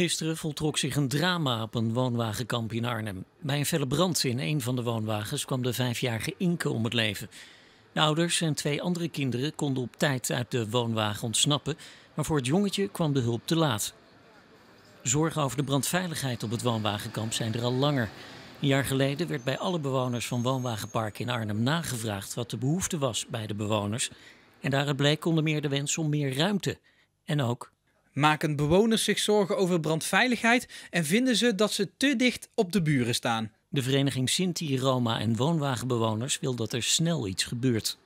Gisteren voltrok zich een drama op een woonwagenkamp in Arnhem. Bij een felle brand in een van de woonwagens kwam de vijfjarige Inke om het leven. De ouders en twee andere kinderen konden op tijd uit de woonwagen ontsnappen, maar voor het jongetje kwam de hulp te laat. Zorgen over de brandveiligheid op het woonwagenkamp zijn er al langer. Een jaar geleden werd bij alle bewoners van Woonwagenpark in Arnhem nagevraagd wat de behoefte was bij de bewoners. En daaruit bleek onder meer de wens om meer ruimte en ook Maken bewoners zich zorgen over brandveiligheid en vinden ze dat ze te dicht op de buren staan. De vereniging Sinti, Roma en woonwagenbewoners wil dat er snel iets gebeurt.